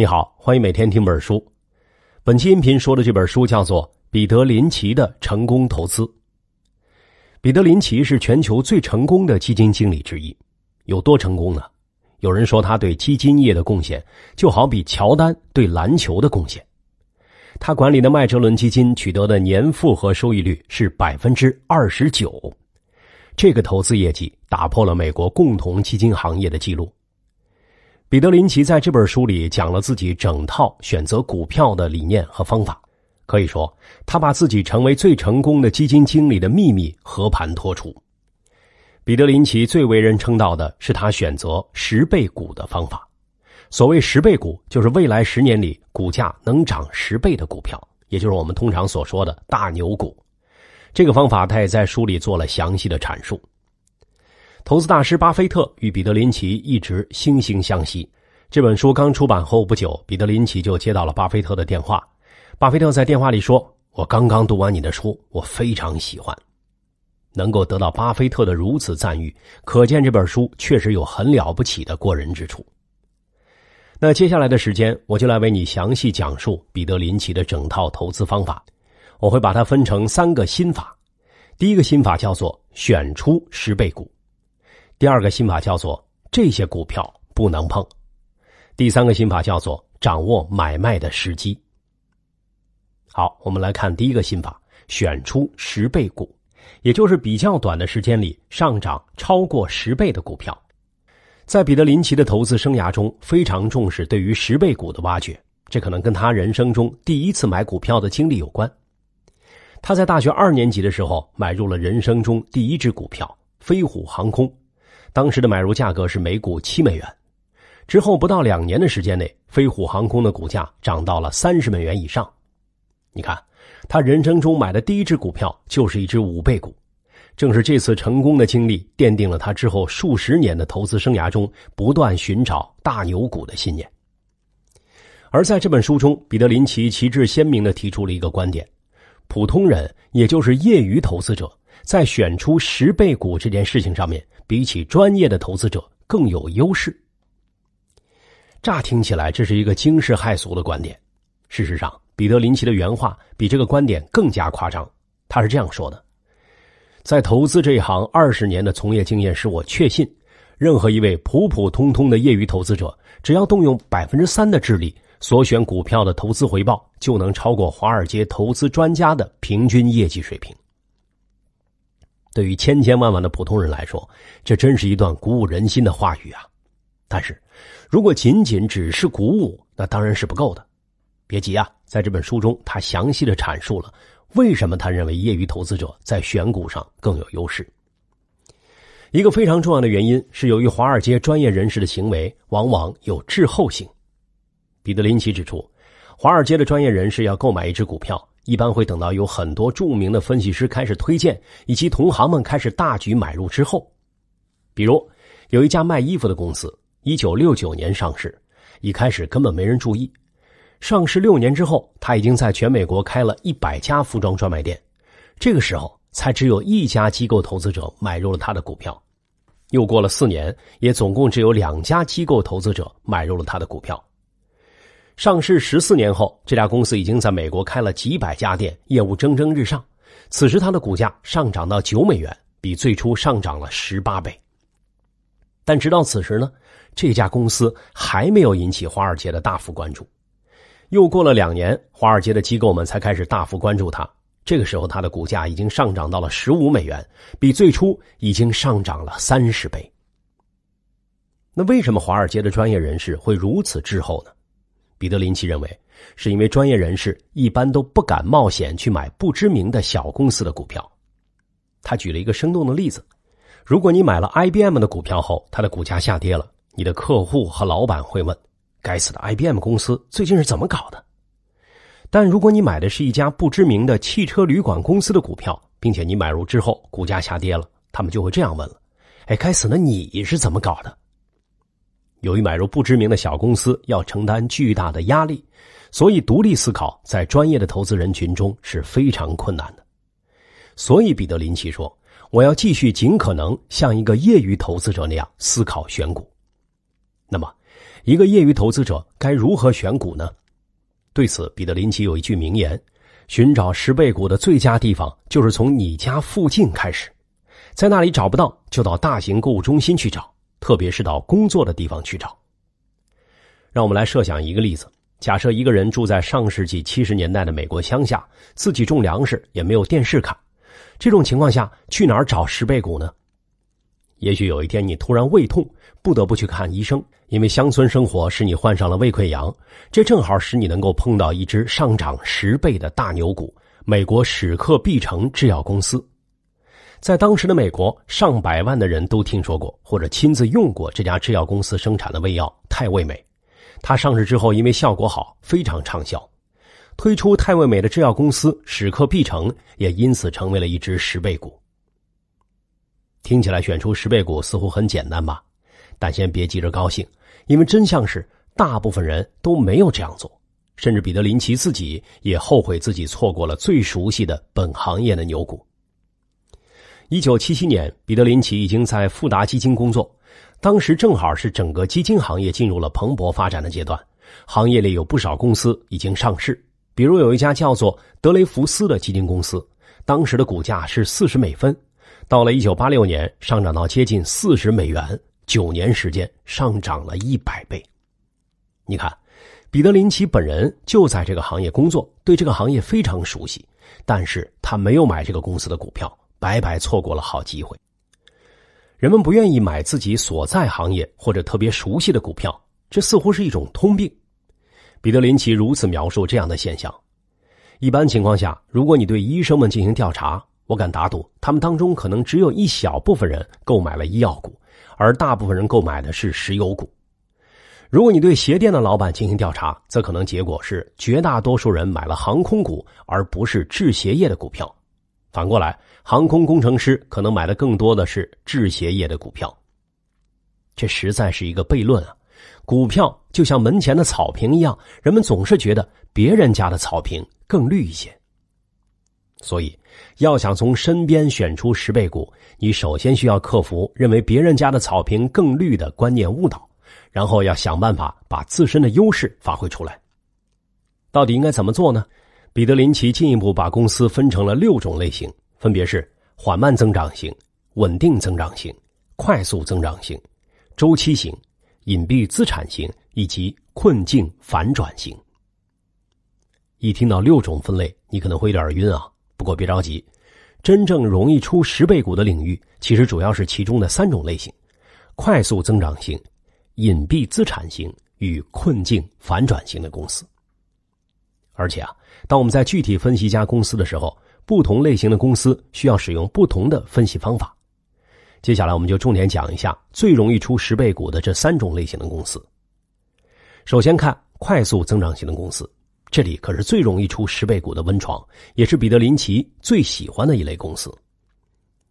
你好，欢迎每天听本书。本期音频说的这本书叫做《彼得林奇的成功投资》。彼得林奇是全球最成功的基金经理之一，有多成功呢？有人说他对基金业的贡献就好比乔丹对篮球的贡献。他管理的麦哲伦基金取得的年复合收益率是百分之二十九，这个投资业绩打破了美国共同基金行业的记录。彼得林奇在这本书里讲了自己整套选择股票的理念和方法，可以说他把自己成为最成功的基金经理的秘密和盘托出。彼得林奇最为人称道的是他选择十倍股的方法，所谓十倍股就是未来十年里股价能涨十倍的股票，也就是我们通常所说的大牛股。这个方法他也在书里做了详细的阐述。投资大师巴菲特与彼得林奇一直惺惺相惜。这本书刚出版后不久，彼得林奇就接到了巴菲特的电话。巴菲特在电话里说：“我刚刚读完你的书，我非常喜欢。”能够得到巴菲特的如此赞誉，可见这本书确实有很了不起的过人之处。那接下来的时间，我就来为你详细讲述彼得林奇的整套投资方法。我会把它分成三个心法，第一个心法叫做“选出十倍股”。第二个心法叫做“这些股票不能碰”，第三个心法叫做“掌握买卖的时机”。好，我们来看第一个心法：选出十倍股，也就是比较短的时间里上涨超过十倍的股票。在彼得林奇的投资生涯中，非常重视对于十倍股的挖掘，这可能跟他人生中第一次买股票的经历有关。他在大学二年级的时候买入了人生中第一只股票——飞虎航空。当时的买入价格是每股七美元，之后不到两年的时间内，飞虎航空的股价涨到了三十美元以上。你看，他人生中买的第一只股票就是一只五倍股，正是这次成功的经历，奠定了他之后数十年的投资生涯中不断寻找大牛股的信念。而在这本书中，彼得林奇旗帜鲜明的提出了一个观点：普通人，也就是业余投资者，在选出十倍股这件事情上面。比起专业的投资者更有优势。乍听起来，这是一个惊世骇俗的观点。事实上，彼得林奇的原话比这个观点更加夸张。他是这样说的：“在投资这一行二十年的从业经验，使我确信，任何一位普普通通的业余投资者，只要动用百分之三的智力，所选股票的投资回报就能超过华尔街投资专家的平均业绩水平。”对于千千万万的普通人来说，这真是一段鼓舞人心的话语啊！但是，如果仅仅只是鼓舞，那当然是不够的。别急啊，在这本书中，他详细的阐述了为什么他认为业余投资者在选股上更有优势。一个非常重要的原因是，由于华尔街专业人士的行为往往有滞后性。彼得林奇指出，华尔街的专业人士要购买一只股票。一般会等到有很多著名的分析师开始推荐，以及同行们开始大举买入之后。比如，有一家卖衣服的公司，一九六九年上市，一开始根本没人注意。上市六年之后，他已经在全美国开了一百家服装专卖店。这个时候，才只有一家机构投资者买入了他的股票。又过了四年，也总共只有两家机构投资者买入了他的股票。上市十四年后，这家公司已经在美国开了几百家店，业务蒸蒸日上。此时，它的股价上涨到九美元，比最初上涨了十八倍。但直到此时呢，这家公司还没有引起华尔街的大幅关注。又过了两年，华尔街的机构们才开始大幅关注它。这个时候，它的股价已经上涨到了十五美元，比最初已经上涨了三十倍。那为什么华尔街的专业人士会如此滞后呢？彼得林奇认为，是因为专业人士一般都不敢冒险去买不知名的小公司的股票。他举了一个生动的例子：如果你买了 IBM 的股票后，它的股价下跌了，你的客户和老板会问：“该死的 IBM 公司最近是怎么搞的？”但如果你买的是一家不知名的汽车旅馆公司的股票，并且你买入之后股价下跌了，他们就会这样问了：“哎，该死，的你是怎么搞的？”由于买入不知名的小公司要承担巨大的压力，所以独立思考在专业的投资人群中是非常困难的。所以，彼得林奇说：“我要继续尽可能像一个业余投资者那样思考选股。”那么，一个业余投资者该如何选股呢？对此，彼得林奇有一句名言：“寻找十倍股的最佳地方就是从你家附近开始，在那里找不到就到大型购物中心去找。”特别是到工作的地方去找。让我们来设想一个例子：假设一个人住在上世纪七十年代的美国乡下，自己种粮食，也没有电视看。这种情况下，去哪儿找十倍股呢？也许有一天你突然胃痛，不得不去看医生，因为乡村生活使你患上了胃溃疡，这正好使你能够碰到一只上涨十倍的大牛股——美国史克必成制药公司。在当时的美国，上百万的人都听说过或者亲自用过这家制药公司生产的胃药泰味美。它上市之后，因为效果好，非常畅销。推出泰味美的制药公司史克必成也因此成为了一只十倍股。听起来选出十倍股似乎很简单吧？但先别急着高兴，因为真相是大部分人都没有这样做，甚至彼得林奇自己也后悔自己错过了最熟悉的本行业的牛股。一九七七年，彼得林奇已经在富达基金工作，当时正好是整个基金行业进入了蓬勃发展的阶段，行业里有不少公司已经上市，比如有一家叫做德雷福斯的基金公司，当时的股价是四十美分，到了一九八六年上涨到接近四十美元，九年时间上涨了一百倍。你看，彼得林奇本人就在这个行业工作，对这个行业非常熟悉，但是他没有买这个公司的股票。白白错过了好机会。人们不愿意买自己所在行业或者特别熟悉的股票，这似乎是一种通病。彼得林奇如此描述这样的现象：一般情况下，如果你对医生们进行调查，我敢打赌，他们当中可能只有一小部分人购买了医药股，而大部分人购买的是石油股。如果你对鞋店的老板进行调查，则可能结果是绝大多数人买了航空股，而不是制鞋业的股票。反过来。航空工程师可能买的更多的是制鞋业的股票，这实在是一个悖论啊！股票就像门前的草坪一样，人们总是觉得别人家的草坪更绿一些。所以，要想从身边选出十倍股，你首先需要克服认为别人家的草坪更绿的观念误导，然后要想办法把自身的优势发挥出来。到底应该怎么做呢？彼得林奇进一步把公司分成了六种类型。分别是缓慢增长型、稳定增长型、快速增长型、周期型、隐蔽资产型以及困境反转型。一听到六种分类，你可能会有点晕啊。不过别着急，真正容易出十倍股的领域，其实主要是其中的三种类型：快速增长型、隐蔽资产型与困境反转型的公司。而且啊，当我们在具体分析一家公司的时候。不同类型的公司需要使用不同的分析方法。接下来，我们就重点讲一下最容易出十倍股的这三种类型的公司。首先看快速增长型的公司，这里可是最容易出十倍股的温床，也是彼得林奇最喜欢的一类公司。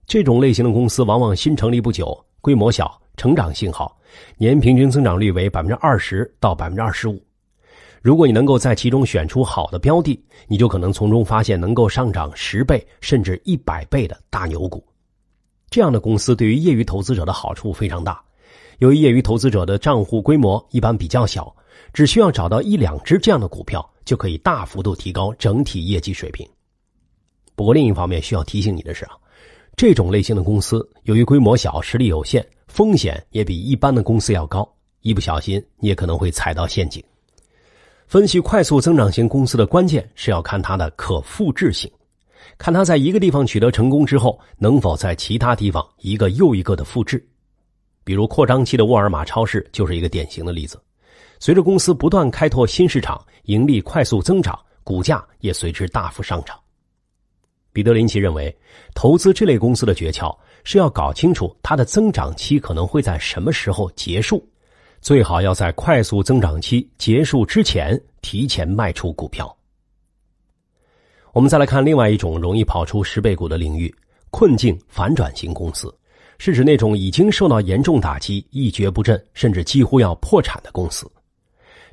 这种类型的公司往往新成立不久，规模小，成长性好，年平均增长率为百分之二十到百分之二十五。如果你能够在其中选出好的标的，你就可能从中发现能够上涨十倍甚至一百倍的大牛股。这样的公司对于业余投资者的好处非常大，由于业余投资者的账户规模一般比较小，只需要找到一两只这样的股票，就可以大幅度提高整体业绩水平。不过，另一方面需要提醒你的是啊，这种类型的公司由于规模小、实力有限，风险也比一般的公司要高，一不小心你也可能会踩到陷阱。分析快速增长型公司的关键是要看它的可复制性，看它在一个地方取得成功之后能否在其他地方一个又一个的复制。比如扩张期的沃尔玛超市就是一个典型的例子。随着公司不断开拓新市场，盈利快速增长，股价也随之大幅上涨。彼得林奇认为，投资这类公司的诀窍是要搞清楚它的增长期可能会在什么时候结束。最好要在快速增长期结束之前提前卖出股票。我们再来看另外一种容易跑出十倍股的领域——困境反转型公司，是指那种已经受到严重打击、一蹶不振，甚至几乎要破产的公司。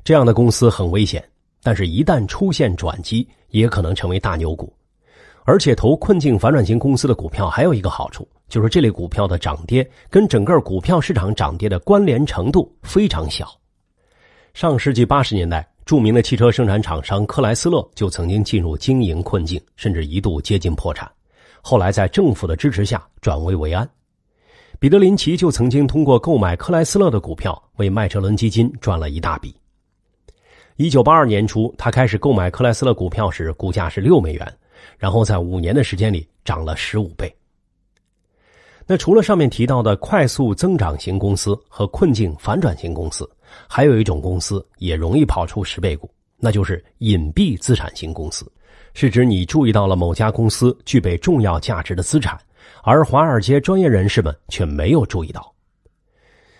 这样的公司很危险，但是一旦出现转机，也可能成为大牛股。而且，投困境反转型公司的股票还有一个好处。就是这类股票的涨跌跟整个股票市场涨跌的关联程度非常小。上世纪八十年代，著名的汽车生产厂商克莱斯勒就曾经进入经营困境，甚至一度接近破产。后来在政府的支持下转危为安。彼得林奇就曾经通过购买克莱斯勒的股票为麦哲伦基金赚了一大笔。一九八二年初，他开始购买克莱斯勒股票时，股价是六美元，然后在五年的时间里涨了十五倍。那除了上面提到的快速增长型公司和困境反转型公司，还有一种公司也容易跑出十倍股，那就是隐蔽资产型公司。是指你注意到了某家公司具备重要价值的资产，而华尔街专业人士们却没有注意到。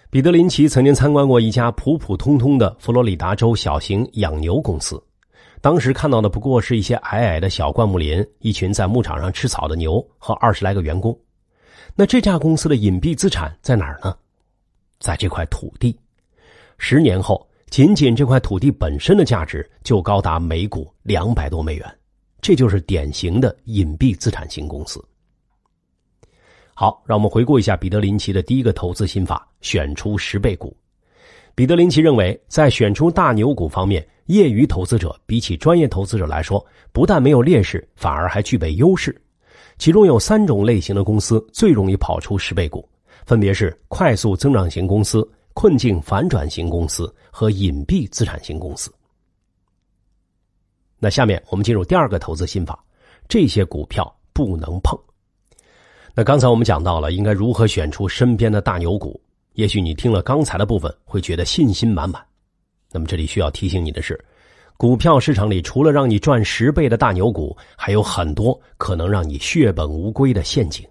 彼得林奇曾经参观过一家普普通通的佛罗里达州小型养牛公司，当时看到的不过是一些矮矮的小灌木林、一群在牧场上吃草的牛和二十来个员工。那这家公司的隐蔽资产在哪儿呢？在这块土地，十年后，仅仅这块土地本身的价值就高达每股两百多美元。这就是典型的隐蔽资产型公司。好，让我们回顾一下彼得林奇的第一个投资心法：选出十倍股。彼得林奇认为，在选出大牛股方面，业余投资者比起专业投资者来说，不但没有劣势，反而还具备优势。其中有三种类型的公司最容易跑出十倍股，分别是快速增长型公司、困境反转型公司和隐蔽资产型公司。那下面我们进入第二个投资心法，这些股票不能碰。那刚才我们讲到了应该如何选出身边的大牛股，也许你听了刚才的部分会觉得信心满满。那么这里需要提醒你的是。股票市场里，除了让你赚十倍的大牛股，还有很多可能让你血本无归的陷阱。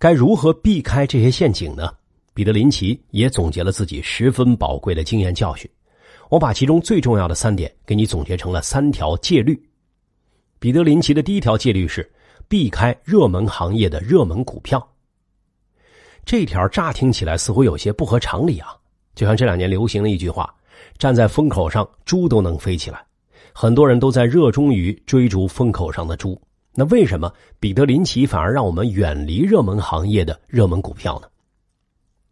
该如何避开这些陷阱呢？彼得林奇也总结了自己十分宝贵的经验教训，我把其中最重要的三点给你总结成了三条戒律。彼得林奇的第一条戒律是避开热门行业的热门股票。这条乍听起来似乎有些不合常理啊，就像这两年流行的一句话。站在风口上，猪都能飞起来。很多人都在热衷于追逐风口上的猪。那为什么彼得林奇反而让我们远离热门行业的热门股票呢？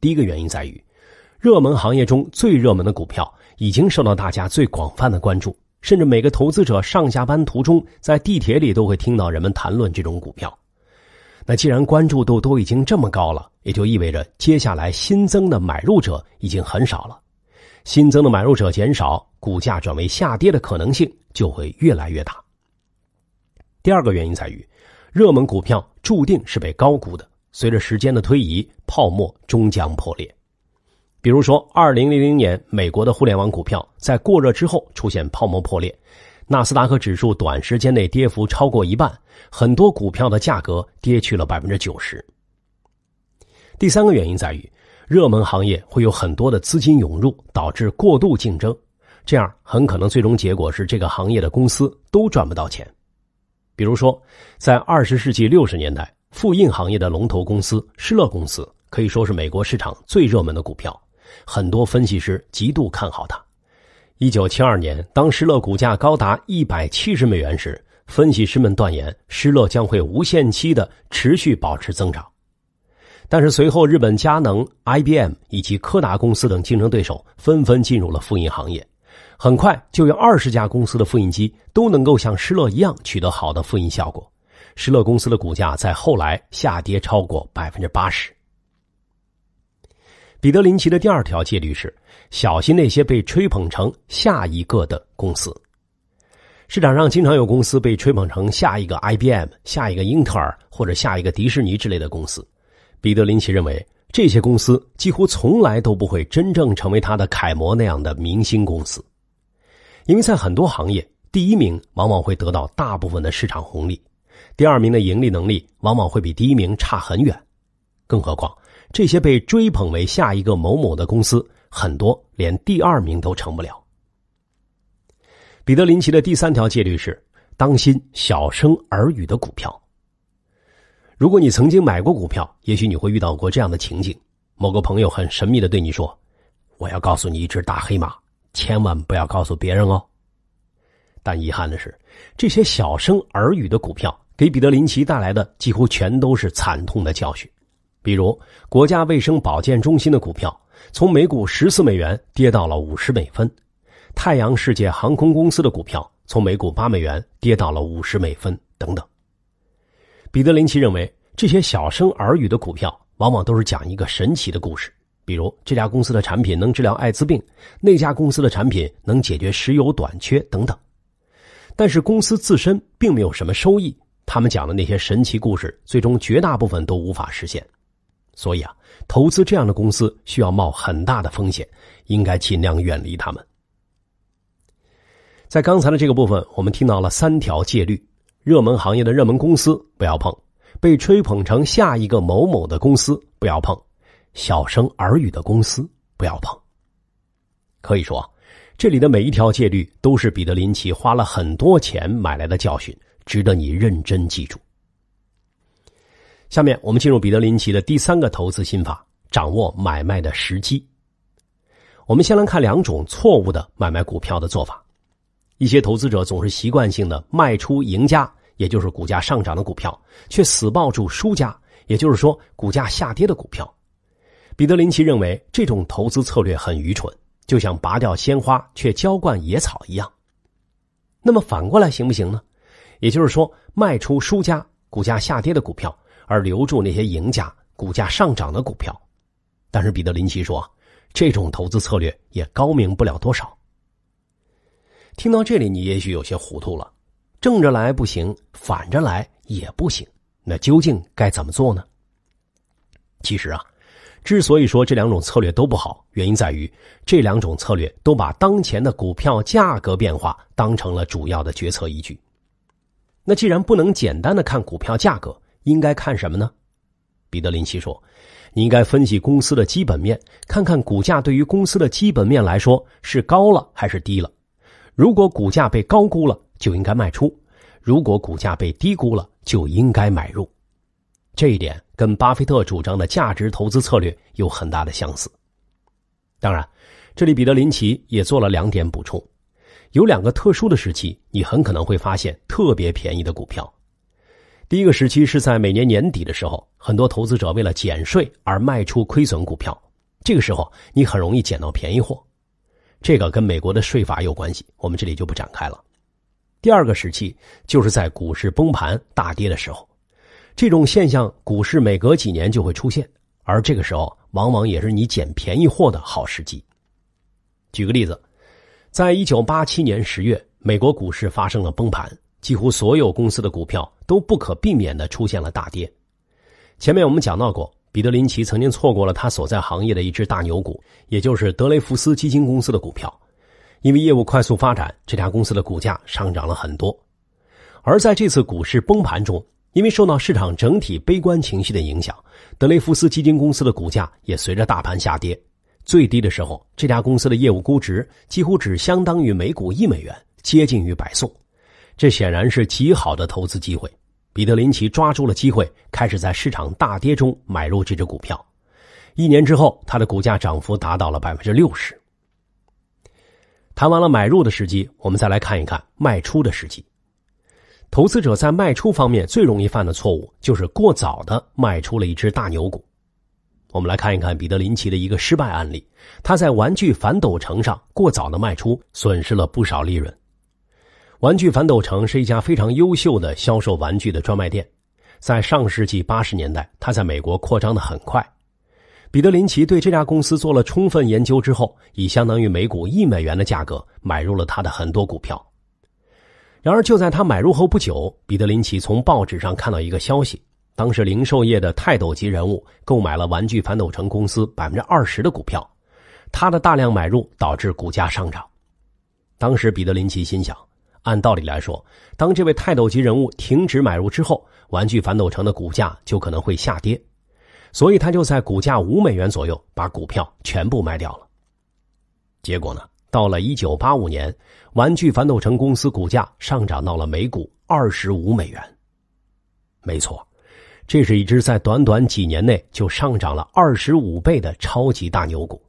第一个原因在于，热门行业中最热门的股票已经受到大家最广泛的关注，甚至每个投资者上下班途中在地铁里都会听到人们谈论这种股票。那既然关注度都已经这么高了，也就意味着接下来新增的买入者已经很少了。新增的买入者减少，股价转为下跌的可能性就会越来越大。第二个原因在于，热门股票注定是被高估的，随着时间的推移，泡沫终将破裂。比如说，二零零零年美国的互联网股票在过热之后出现泡沫破裂，纳斯达克指数短时间内跌幅超过一半，很多股票的价格跌去了百分之九十。第三个原因在于。热门行业会有很多的资金涌入，导致过度竞争，这样很可能最终结果是这个行业的公司都赚不到钱。比如说，在二十世纪六十年代，复印行业的龙头公司施乐公司可以说是美国市场最热门的股票，很多分析师极度看好它。一九七二年，当施乐股价高达一百七十美元时，分析师们断言施乐将会无限期的持续保持增长。但是随后，日本佳能、IBM 以及柯达公司等竞争对手纷纷进入了复印行业，很快就有二十家公司的复印机都能够像施乐一样取得好的复印效果。施乐公司的股价在后来下跌超过百分之八十。彼得林奇的第二条戒律是：小心那些被吹捧成下一个的公司。市场上经常有公司被吹捧成下一个 IBM、下一个英特尔或者下一个迪士尼之类的公司。彼得林奇认为，这些公司几乎从来都不会真正成为他的楷模那样的明星公司，因为在很多行业，第一名往往会得到大部分的市场红利，第二名的盈利能力往往会比第一名差很远。更何况，这些被追捧为下一个某某的公司，很多连第二名都成不了。彼得林奇的第三条戒律是：当心小声耳语的股票。如果你曾经买过股票，也许你会遇到过这样的情景：某个朋友很神秘的对你说：“我要告诉你一只大黑马，千万不要告诉别人哦。”但遗憾的是，这些小声耳语的股票给彼得林奇带来的几乎全都是惨痛的教训，比如国家卫生保健中心的股票从每股十四美元跌到了五十美分，太阳世界航空公司的股票从每股八美元跌到了五十美分，等等。彼得林奇认为，这些小声耳语的股票往往都是讲一个神奇的故事，比如这家公司的产品能治疗艾滋病，那家公司的产品能解决石油短缺等等。但是公司自身并没有什么收益，他们讲的那些神奇故事最终绝大部分都无法实现。所以啊，投资这样的公司需要冒很大的风险，应该尽量远离他们。在刚才的这个部分，我们听到了三条戒律。热门行业的热门公司不要碰，被吹捧成下一个某某的公司不要碰，小声耳语的公司不要碰。可以说，这里的每一条戒律都是彼得林奇花了很多钱买来的教训，值得你认真记住。下面我们进入彼得林奇的第三个投资心法——掌握买卖的时机。我们先来看两种错误的买卖股票的做法。一些投资者总是习惯性的卖出赢家，也就是股价上涨的股票，却死抱住输家，也就是说股价下跌的股票。彼得林奇认为这种投资策略很愚蠢，就像拔掉鲜花却浇灌野草一样。那么反过来行不行呢？也就是说卖出输家股价下跌的股票，而留住那些赢家股价上涨的股票。但是彼得林奇说，这种投资策略也高明不了多少。听到这里，你也许有些糊涂了，正着来不行，反着来也不行，那究竟该怎么做呢？其实啊，之所以说这两种策略都不好，原因在于这两种策略都把当前的股票价格变化当成了主要的决策依据。那既然不能简单的看股票价格，应该看什么呢？彼得林奇说，你应该分析公司的基本面，看看股价对于公司的基本面来说是高了还是低了。如果股价被高估了，就应该卖出；如果股价被低估了，就应该买入。这一点跟巴菲特主张的价值投资策略有很大的相似。当然，这里彼得林奇也做了两点补充：有两个特殊的时期，你很可能会发现特别便宜的股票。第一个时期是在每年年底的时候，很多投资者为了减税而卖出亏损股票，这个时候你很容易捡到便宜货。这个跟美国的税法有关系，我们这里就不展开了。第二个时期就是在股市崩盘大跌的时候，这种现象股市每隔几年就会出现，而这个时候往往也是你捡便宜货的好时机。举个例子，在一九八七年十月，美国股市发生了崩盘，几乎所有公司的股票都不可避免的出现了大跌。前面我们讲到过。彼得林奇曾经错过了他所在行业的一只大牛股，也就是德雷福斯基金公司的股票，因为业务快速发展，这家公司的股价上涨了很多。而在这次股市崩盘中，因为受到市场整体悲观情绪的影响，德雷福斯基金公司的股价也随着大盘下跌。最低的时候，这家公司的业务估值几乎只相当于每股一美元，接近于白送，这显然是极好的投资机会。彼得林奇抓住了机会，开始在市场大跌中买入这只股票。一年之后，它的股价涨幅达到了百分之六十。谈完了买入的时机，我们再来看一看卖出的时机。投资者在卖出方面最容易犯的错误，就是过早的卖出了一只大牛股。我们来看一看彼得林奇的一个失败案例：他在玩具反斗城上过早的卖出，损失了不少利润。玩具反斗城是一家非常优秀的销售玩具的专卖店，在上世纪八十年代，它在美国扩张的很快。彼得林奇对这家公司做了充分研究之后，以相当于每股一美元的价格买入了他的很多股票。然而，就在他买入后不久，彼得林奇从报纸上看到一个消息：当时零售业的泰斗级人物购买了玩具反斗城公司百分之二十的股票，他的大量买入导致股价上涨。当时，彼得林奇心想。按道理来说，当这位泰斗级人物停止买入之后，玩具反斗城的股价就可能会下跌，所以他就在股价五美元左右把股票全部卖掉了。结果呢，到了一九八五年，玩具反斗城公司股价上涨到了每股二十五美元。没错，这是一只在短短几年内就上涨了二十五倍的超级大牛股。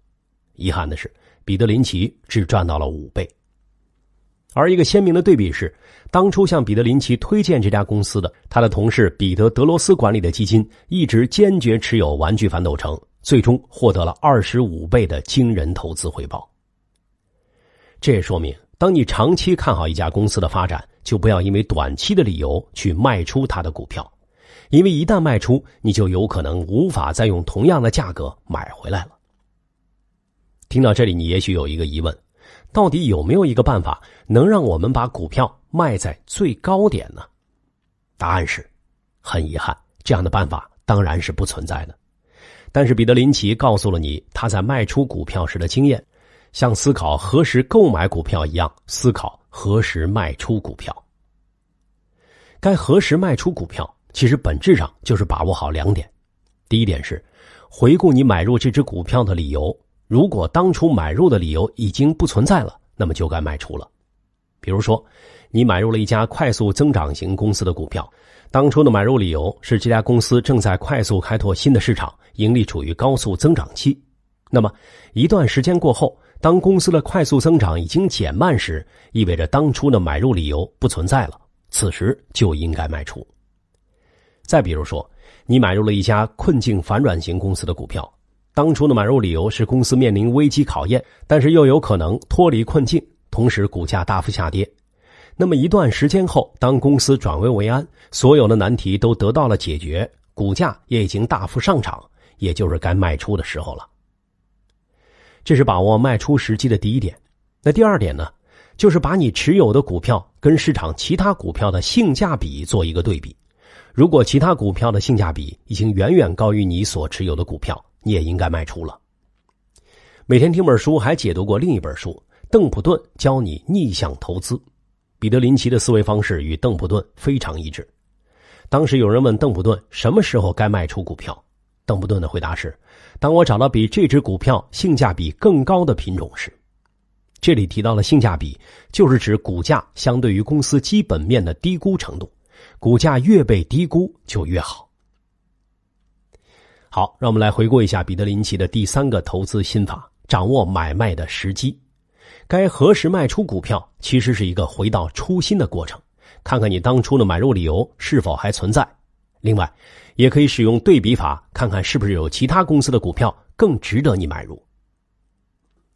遗憾的是，彼得林奇只赚到了五倍。而一个鲜明的对比是，当初向彼得林奇推荐这家公司的他的同事彼得德罗斯管理的基金，一直坚决持有玩具反斗城，最终获得了二十五倍的惊人投资回报。这也说明，当你长期看好一家公司的发展，就不要因为短期的理由去卖出它的股票，因为一旦卖出，你就有可能无法再用同样的价格买回来了。听到这里，你也许有一个疑问。到底有没有一个办法能让我们把股票卖在最高点呢？答案是，很遗憾，这样的办法当然是不存在的。但是彼得林奇告诉了你他在卖出股票时的经验，像思考何时购买股票一样思考何时卖出股票。该何时卖出股票？其实本质上就是把握好两点：第一点是回顾你买入这只股票的理由。如果当初买入的理由已经不存在了，那么就该卖出了。比如说，你买入了一家快速增长型公司的股票，当初的买入理由是这家公司正在快速开拓新的市场，盈利处于高速增长期。那么，一段时间过后，当公司的快速增长已经减慢时，意味着当初的买入理由不存在了，此时就应该卖出。再比如说，你买入了一家困境反转型公司的股票。当初的买入理由是公司面临危机考验，但是又有可能脱离困境，同时股价大幅下跌。那么一段时间后，当公司转危为安，所有的难题都得到了解决，股价也已经大幅上涨，也就是该卖出的时候了。这是把握卖出时机的第一点。那第二点呢？就是把你持有的股票跟市场其他股票的性价比做一个对比。如果其他股票的性价比已经远远高于你所持有的股票，你也应该卖出了。每天听本书还解读过另一本书《邓普顿教你逆向投资》，彼得林奇的思维方式与邓普顿非常一致。当时有人问邓普顿什么时候该卖出股票，邓普顿的回答是：“当我找到比这只股票性价比更高的品种时。”这里提到的性价比，就是指股价相对于公司基本面的低估程度，股价越被低估就越好。好，让我们来回顾一下彼得林奇的第三个投资心法：掌握买卖的时机。该何时卖出股票，其实是一个回到初心的过程。看看你当初的买入理由是否还存在。另外，也可以使用对比法，看看是不是有其他公司的股票更值得你买入。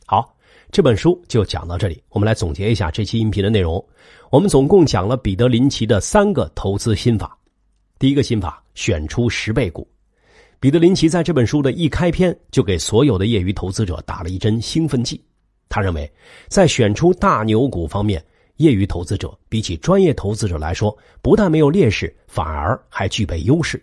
好，这本书就讲到这里。我们来总结一下这期音频的内容：我们总共讲了彼得林奇的三个投资心法。第一个心法：选出十倍股。彼得林奇在这本书的一开篇就给所有的业余投资者打了一针兴奋剂。他认为，在选出大牛股方面，业余投资者比起专业投资者来说，不但没有劣势，反而还具备优势。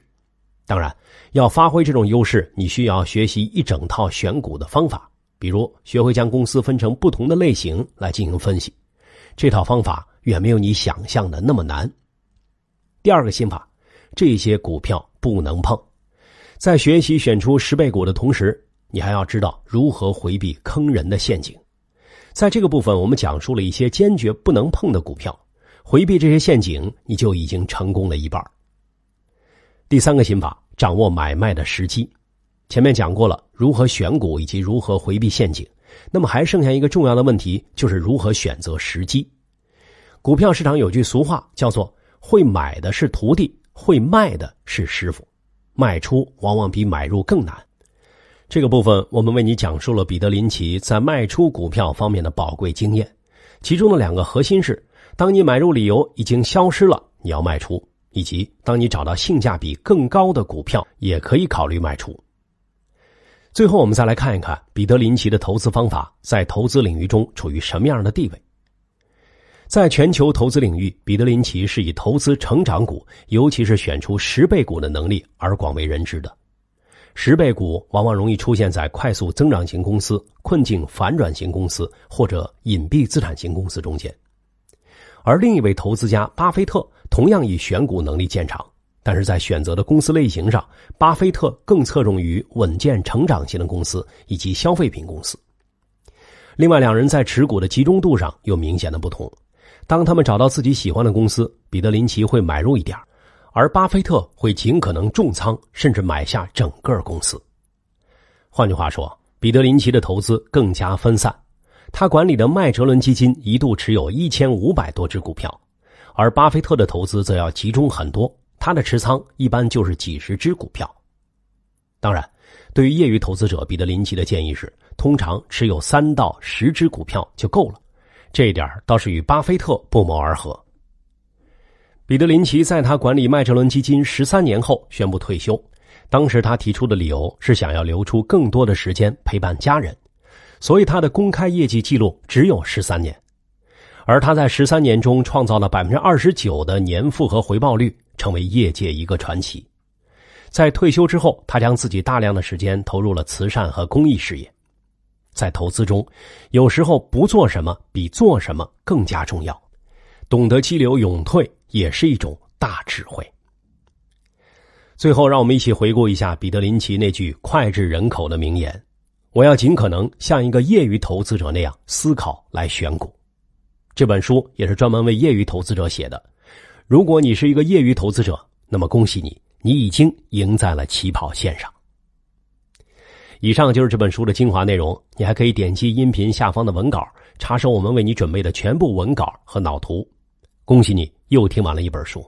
当然，要发挥这种优势，你需要学习一整套选股的方法，比如学会将公司分成不同的类型来进行分析。这套方法远没有你想象的那么难。第二个心法：这些股票不能碰。在学习选出十倍股的同时，你还要知道如何回避坑人的陷阱。在这个部分，我们讲述了一些坚决不能碰的股票，回避这些陷阱，你就已经成功了一半。第三个心法，掌握买卖的时机。前面讲过了如何选股以及如何回避陷阱，那么还剩下一个重要的问题，就是如何选择时机。股票市场有句俗话，叫做“会买的是徒弟，会卖的是师傅”。卖出往往比买入更难。这个部分，我们为你讲述了彼得林奇在卖出股票方面的宝贵经验，其中的两个核心是：当你买入理由已经消失了，你要卖出；以及当你找到性价比更高的股票，也可以考虑卖出。最后，我们再来看一看彼得林奇的投资方法在投资领域中处于什么样的地位。在全球投资领域，彼得林奇是以投资成长股，尤其是选出十倍股的能力而广为人知的。十倍股往往容易出现在快速增长型公司、困境反转型公司或者隐蔽资产型公司中间。而另一位投资家巴菲特同样以选股能力见长，但是在选择的公司类型上，巴菲特更侧重于稳健成长型的公司以及消费品公司。另外，两人在持股的集中度上有明显的不同。当他们找到自己喜欢的公司，彼得林奇会买入一点而巴菲特会尽可能重仓，甚至买下整个公司。换句话说，彼得林奇的投资更加分散，他管理的麦哲伦基金一度持有一千五百多只股票，而巴菲特的投资则要集中很多，他的持仓一般就是几十只股票。当然，对于业余投资者，彼得林奇的建议是，通常持有三到十只股票就够了。这一点倒是与巴菲特不谋而合。彼得林奇在他管理麦哲伦基金十三年后宣布退休，当时他提出的理由是想要留出更多的时间陪伴家人，所以他的公开业绩记录只有十三年，而他在十三年中创造了百分之二十九的年复合回报率，成为业界一个传奇。在退休之后，他将自己大量的时间投入了慈善和公益事业。在投资中，有时候不做什么比做什么更加重要。懂得激流勇退也是一种大智慧。最后，让我们一起回顾一下彼得林奇那句脍炙人口的名言：“我要尽可能像一个业余投资者那样思考来选股。”这本书也是专门为业余投资者写的。如果你是一个业余投资者，那么恭喜你，你已经赢在了起跑线上。以上就是这本书的精华内容。你还可以点击音频下方的文稿，查收我们为你准备的全部文稿和脑图。恭喜你，又听完了一本书。